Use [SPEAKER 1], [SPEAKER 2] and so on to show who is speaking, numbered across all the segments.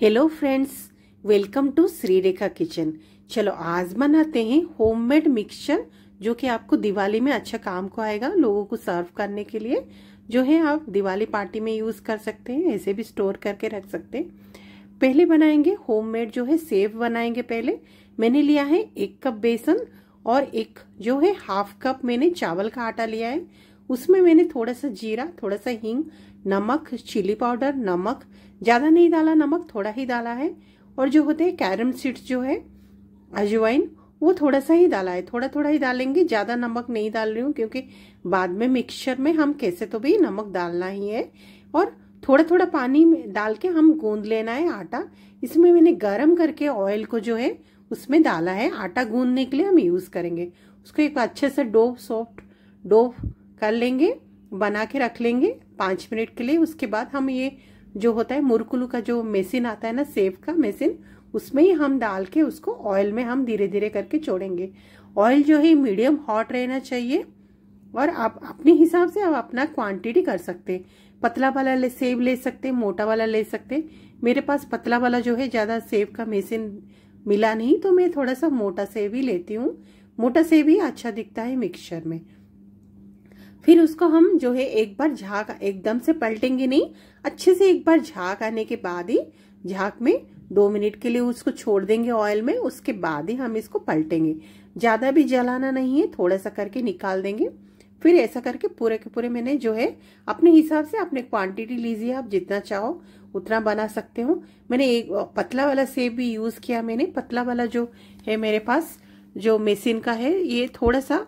[SPEAKER 1] hello friends welcome to Srirekha kitchen चलो आज बनाते हैं होममेड मिक्सचर जो कि आपको दिवाली में अच्छा काम को आएगा लोगों को सर्व करने के लिए जो है आप दिवाली पार्टी में यूज कर सकते हैं ऐसे भी स्टोर करके रख सकते हैं पहले बनाएंगे होममेड जो है सेव बनाएंगे पहले मैंने लिया है एक कप बेसन और एक जो है हाफ कप मैंने चावल का आटा लिया है उसमें मैंने थोड़ा सा जीरा थोड़ा सा हींग नमक चिली पाउडर नमक ज़्यादा नहीं डाला नमक थोड़ा ही डाला है और जो होते हैं कैरम सीड्स जो है अजवाइन वो थोड़ा सा ही डाला है थोड़ा थोड़ा ही डालेंगे ज़्यादा नमक नहीं डाल रही हूँ क्योंकि बाद में मिक्सचर में हम कैसे तो भी नमक डालना ही है और थोड़ा थोड़ा पानी में डाल के हम गूंद लेना है आटा इसमें मैंने गर्म करके ऑयल को जो है उसमें डाला है आटा गूंदने के लिए हम यूज़ करेंगे उसको एक अच्छे से डोव सॉफ्ट डोव कर लेंगे बना के रख लेंगे पाँच मिनट के लिए उसके बाद हम ये जो होता है मुरकुलू का जो मेसिन आता है ना सेव का मेसिन उसमें ही हम डाल के उसको ऑयल में हम धीरे धीरे करके छोड़ेंगे ऑयल जो है मीडियम हॉट रहना चाहिए और आप अपने हिसाब से आप अपना क्वांटिटी कर सकते पतला वाला ले सेब ले सकते मोटा वाला ले सकते मेरे पास पतला वाला जो है ज़्यादा सेब का मेसिन मिला नहीं तो मैं थोड़ा सा मोटा सेब ही लेती हूँ मोटा सेब ही अच्छा दिखता है मिक्सचर में फिर उसको हम जो है एक बार झाक एकदम से पलटेंगे नहीं अच्छे से एक बार झाक आने के बाद ही झाक में दो मिनट के लिए उसको छोड़ देंगे ऑयल में उसके बाद ही हम इसको पलटेंगे ज़्यादा भी जलाना नहीं है थोड़ा सा करके निकाल देंगे फिर ऐसा करके पूरे के पूरे मैंने जो है अपने हिसाब से अपने क्वांटिटी लीजिए आप जितना चाहो उतना बना सकते हो मैंने एक पतला वाला सेब भी यूज़ किया मैंने पतला वाला जो है मेरे पास जो मेसिन का है ये थोड़ा सा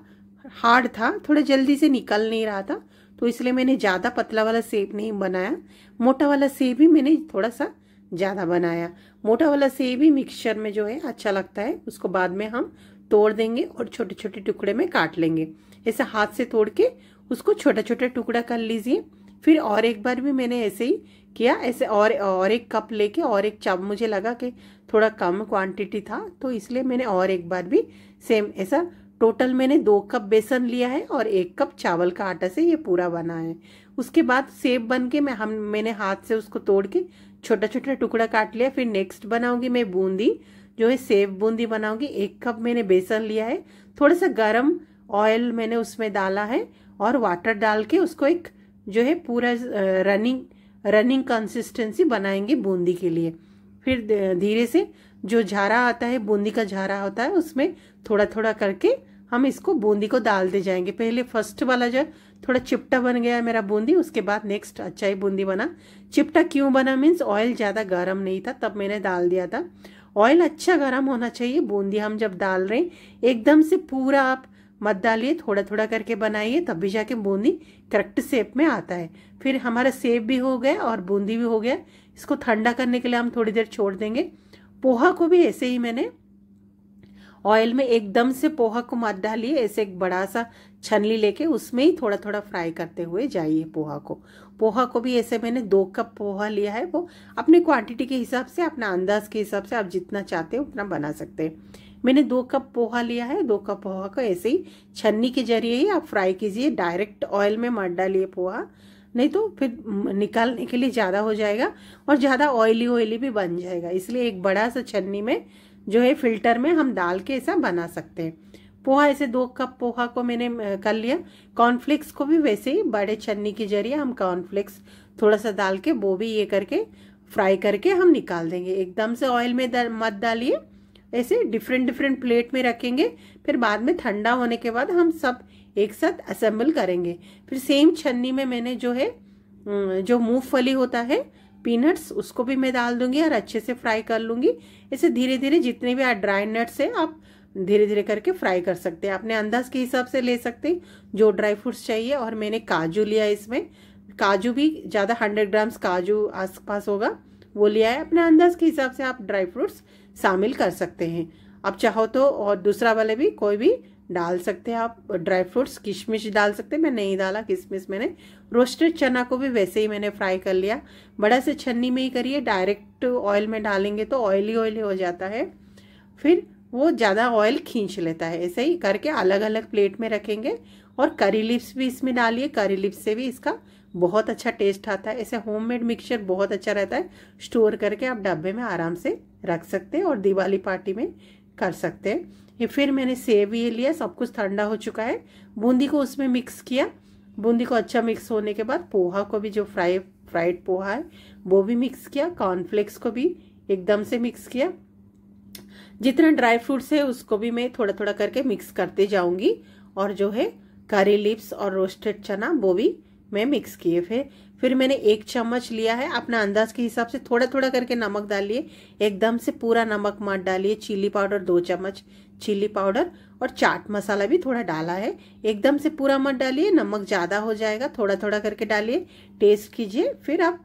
[SPEAKER 1] हार्ड था थोड़ा जल्दी से निकल नहीं रहा था तो इसलिए मैंने ज़्यादा पतला वाला सेब नहीं बनाया मोटा वाला सेब ही मैंने थोड़ा सा ज़्यादा बनाया मोटा वाला सेब ही मिक्सचर में जो है अच्छा लगता है उसको बाद में हम तोड़ देंगे और छोटे छोटे टुकड़े में काट लेंगे ऐसे हाथ से तोड़ के उसको छोटा छोटा टुकड़ा कर लीजिए फिर और एक बार भी मैंने ऐसे ही किया ऐसे और और एक कप लेके और एक चम मुझे लगा कि थोड़ा कम क्वांटिटी था तो इसलिए मैंने और एक बार भी सेम ऐसा टोटल मैंने दो कप बेसन लिया है और एक कप चावल का आटा से ये पूरा बना है उसके बाद सेब बन के मैं हम मैंने हाथ से उसको तोड़ के छोटा छोटा टुकड़ा काट लिया फिर नेक्स्ट बनाऊंगी मैं बूंदी जो है सेब बूंदी बनाऊंगी एक कप मैंने बेसन लिया है थोड़ा सा गर्म ऑयल मैंने उसमें डाला है और वाटर डाल के उसको एक जो है पूरा रनिंग रनिंग कंसिस्टेंसी बनाएंगे बूंदी के लिए फिर धीरे से जो झारा आता है बूंदी का झारा होता है उसमें थोड़ा थोड़ा करके हम इसको बूंदी को डाल दे जाएंगे पहले फर्स्ट वाला जो थोड़ा चिपटा बन गया है मेरा बूंदी उसके बाद नेक्स्ट अच्छा ही बूंदी बना चिपटा क्यों बना मीन्स ऑयल ज़्यादा गर्म नहीं था तब मैंने डाल दिया था ऑयल अच्छा गर्म होना चाहिए बूंदी हम जब डाल रहे हैं एकदम से पूरा आप मत डालिए थोड़ा थोड़ा करके बनाइए तब भी जाके बूंदी करेक्ट सेप में आता है फिर हमारा सेब भी हो गया और बूंदी भी हो गया इसको ठंडा करने के लिए हम थोड़ी देर छोड़ देंगे पोहा को भी ऐसे ही मैंने ऑयल में एकदम से पोहा को मत डालिए ऐसे एक बड़ा सा छनली लेके उसमें ही थोड़ा थोड़ा फ्राई करते हुए जाइए पोहा को पोहा को भी ऐसे मैंने दो कप पोहा लिया है वो अपने क्वांटिटी के हिसाब से अपना अंदाज के हिसाब से आप जितना चाहते हो उतना बना सकते हैं मैंने दो कप पोहा लिया है दो कप पोहा को ऐसे ही छन्नी के जरिए ही आप फ्राई कीजिए डायरेक्ट ऑयल में मत डालिए पोहा नहीं तो फिर निकालने के लिए ज़्यादा हो जाएगा और ज़्यादा ऑयली ऑयली भी बन जाएगा इसलिए एक बड़ा सा छन्नी में जो है फिल्टर में हम डाल के ऐसा बना सकते हैं पोहा ऐसे दो कप पोहा को मैंने कर लिया कॉर्नफ्लेक्स को भी वैसे ही बड़े छन्नी के जरिए हम कॉर्नफ्लेक्स थोड़ा सा डाल के वो भी ये करके फ्राई करके हम निकाल देंगे एकदम से ऑयल में दर, मत डालिए ऐसे डिफरेंट डिफरेंट प्लेट में रखेंगे फिर बाद में ठंडा होने के बाद हम सब एक साथ असेंबल करेंगे फिर सेम छन्नी में मैंने जो है जो मूंगफली होता है पीनट्स उसको भी मैं डाल दूंगी और अच्छे से फ्राई कर लूंगी इसे धीरे धीरे जितने भी ड्राई नट्स हैं आप धीरे धीरे करके फ्राई कर सकते हैं अपने अंदाज के हिसाब से ले सकते हैं जो ड्राई फ्रूट्स चाहिए और मैंने काजू लिया इसमें काजू भी ज़्यादा हंड्रेड ग्राम्स काजू आस पास होगा वो लिया है अपने अंदाज के हिसाब से आप ड्राई फ्रूट्स शामिल कर सकते हैं आप चाहो तो और दूसरा वाले भी कोई भी डाल सकते हैं आप ड्राई फ्रूट्स किशमिश डाल सकते हैं मैं नहीं डाला किशमिश मैंने रोस्टेड चना को भी वैसे ही मैंने फ्राई कर लिया बड़ा से छन्नी में ही करिए डायरेक्ट ऑयल में डालेंगे तो ऑयली ऑयली हो जाता है फिर वो ज़्यादा ऑयल खींच लेता है ऐसे ही करके अलग अलग प्लेट में रखेंगे और करी लिप्स भी इसमें डालिए करी लिप्स से भी इसका बहुत अच्छा टेस्ट आता है ऐसे होममेड मिक्सचर बहुत अच्छा रहता है स्टोर करके आप डब्बे में आराम से रख सकते हैं और दिवाली पार्टी में कर सकते हैं ये फिर मैंने सेव ये लिया सब कुछ ठंडा हो चुका है बूंदी को उसमें मिक्स किया बूंदी को अच्छा मिक्स होने के बाद पोहा को भी जो फ्राई फ्राइड पोहा है वो भी मिक्स किया कॉर्नफ्लेक्स को भी एकदम से मिक्स किया जितना ड्राई फ्रूट्स है उसको भी मैं थोड़ा थोड़ा करके मिक्स करते जाऊंगी और जो है करी लिप्स और रोस्टेड चना वो भी में मिक्स किए थे फिर मैंने एक चम्मच लिया है अपना अंदाज के हिसाब से थोड़ा थोड़ा करके नमक डालिए एकदम से पूरा नमक मत डालिए चिल्ली पाउडर दो चम्मच चिल्ली पाउडर और चाट मसाला भी थोड़ा डाला है एकदम से पूरा मत डालिए नमक ज़्यादा हो जाएगा थोड़ा थोड़ा करके डालिए टेस्ट कीजिए फिर आप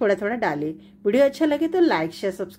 [SPEAKER 1] थोड़ा थोड़ा डालिए वीडियो अच्छा लगे तो लाइक शेयर सब्सक्राइब